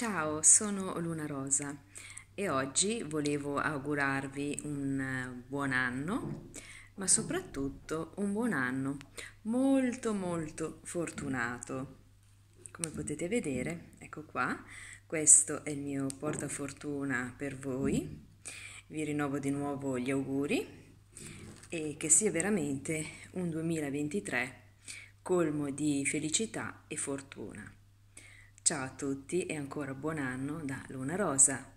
Ciao, sono Luna Rosa e oggi volevo augurarvi un eh, buon anno, ma soprattutto un buon anno molto molto fortunato. Come potete vedere, ecco qua, questo è il mio portafortuna per voi. Vi rinnovo di nuovo gli auguri e che sia veramente un 2023 colmo di felicità e fortuna. Ciao a tutti e ancora buon anno da Luna Rosa.